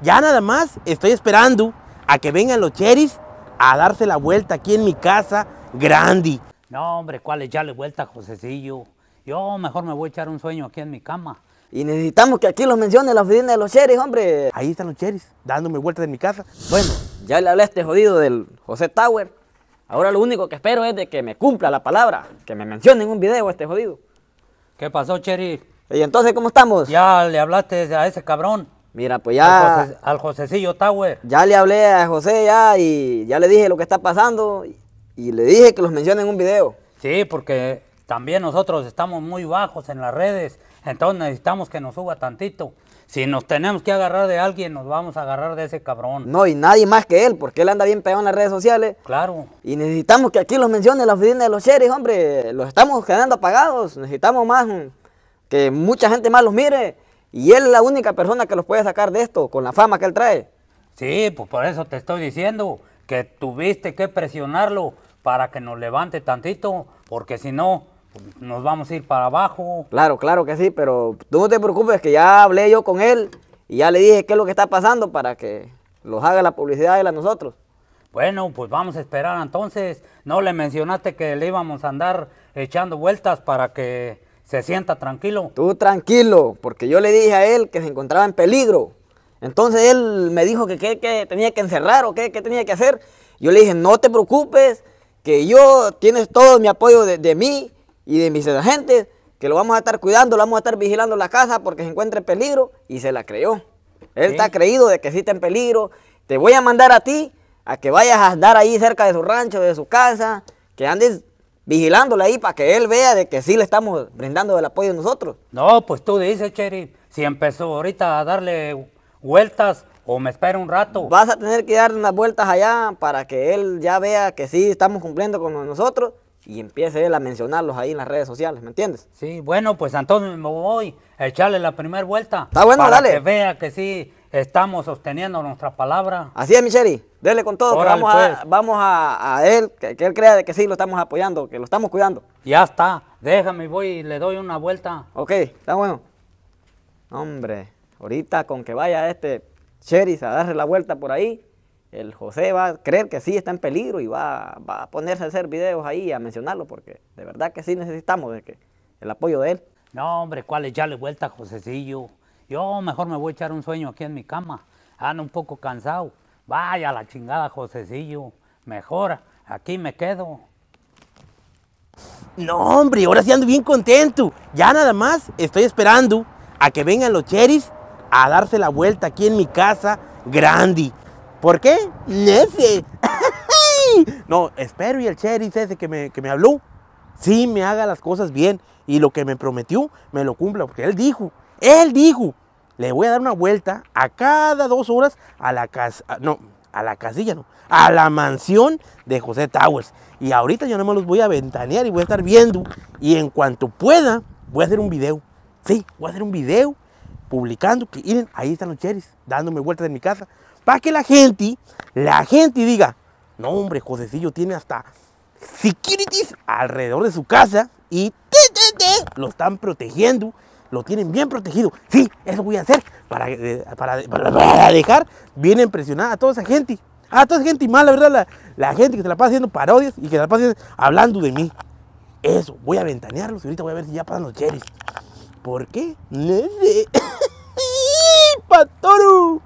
Ya nada más estoy esperando a que vengan los cheris a darse la vuelta aquí en mi casa, grandi. No, hombre, ¿cuál es ya la vuelta, Josecillo? Yo mejor me voy a echar un sueño aquí en mi cama. Y necesitamos que aquí los mencione la oficina de los cheris, hombre. Ahí están los cheris, dándome vuelta en mi casa. Bueno, ya le hablé a este jodido del José Tower. Ahora lo único que espero es de que me cumpla la palabra, que me mencione en un video este jodido. ¿Qué pasó, Cheris? ¿Y entonces cómo estamos? Ya le hablaste a ese cabrón. Mira, pues ya... Al, Josecillo Tower. Ya le hablé a José ya y ya le dije lo que está pasando y, le dije que los mencione en un video. Sí, porque también nosotros estamos muy bajos en las redes, entonces necesitamos que nos suba tantito. Si nos tenemos que agarrar de alguien, nos vamos a agarrar de ese cabrón. No, y nadie más que él, porque él anda bien pegado en las redes sociales. Claro. Y necesitamos que aquí los mencione la oficina de los sheriffs, hombre. Los estamos quedando apagados. Necesitamos más, que mucha gente más los mire. Y él es la única persona que los puede sacar de esto, con la fama que él trae. Sí, pues por eso te estoy diciendo que tuviste que presionarlo para que nos levante tantito, porque si no, nos vamos a ir para abajo. Claro, claro que sí, pero tú no te preocupes, que ya hablé yo con él y ya le dije qué es lo que está pasando para que los haga la publicidad él a nosotros. Bueno, pues vamos a esperar entonces. No le mencionaste que le íbamos a andar echando vueltas para que se sienta tranquilo. Tú tranquilo, porque yo le dije a él que se encontraba en peligro. Entonces él me dijo que tenía que encerrar o que tenía que hacer. Yo le dije, no te preocupes, que yo tienes todo mi apoyo de, mí y de mis agentes, que lo vamos a estar cuidando, lo vamos a estar vigilando la casa porque se encuentra en peligro y se la creyó. Él está creído de que existe está en peligro. Te voy a mandar a ti a que vayas a andar ahí cerca de su rancho, de su casa, que andes vigilándole ahí para que él vea de que sí le estamos brindando el apoyo de nosotros. No, pues tú dices, Cheri, si empezó ahorita a darle vueltas o me espera un rato. Vas a tener que darle unas vueltas allá para que él ya vea que sí estamos cumpliendo con nosotros y empiece él a mencionarlos ahí en las redes sociales, ¿me entiendes? Sí, bueno, pues entonces me voy a echarle la primera vuelta. Está bueno, para Que vea que sí Estamos sosteniendo nuestra palabra. Así es, Micheli. Dele con todo, vamos, a, pues. vamos, a, él, que, él crea que sí lo estamos apoyando, que lo estamos cuidando. Ya está. Déjame, voy y le doy una vuelta. Ok, está bueno. Hombre, ahorita con que vaya este Sherry a darle la vuelta por ahí, el José va a creer que sí está en peligro y va, a ponerse a hacer videos ahí a mencionarlo, porque de verdad que sí necesitamos de que, el apoyo de él. No, hombre, ¿cuál es? Ya le vuelta, Josecillo. Yo mejor me voy a echar un sueño aquí en mi cama. Ando un poco cansado. Vaya la chingada, Josecillo. Mejor, aquí me quedo. No, hombre, ahora sí ando bien contento. Ya nada más estoy esperando a que vengan los cheris a darse la vuelta aquí en mi casa Grandi. ¿Por qué? ¡Nese! no, espero y el cheris ese que me, que me habló, sí me haga las cosas bien y lo que me prometió, me lo cumpla, porque él dijo, él dijo le voy a dar una vuelta a cada dos horas a la casa, no, a la casilla, no, a la mansión de José Towers. Y ahorita yo no me los voy a ventanear y voy a estar viendo. Y en cuanto pueda, voy a hacer un video. Sí, voy a hacer un video publicando que miren, ahí están los cheris dándome vueltas en mi casa. Para que la gente, la gente diga, no hombre, Josecillo tiene hasta securities alrededor de su casa y te, te, lo están protegiendo lo tienen bien protegido. Sí, eso voy a hacer eh, para, para, dejar bien impresionada a toda esa gente. A toda esa gente mala, ¿verdad? La, gente que se la pasa haciendo parodias y que se la pasa hablando de mí. Eso, voy a ventanearlos y ahorita voy a ver si ya pasan los cherries. ¿Por qué? ¡Patoru!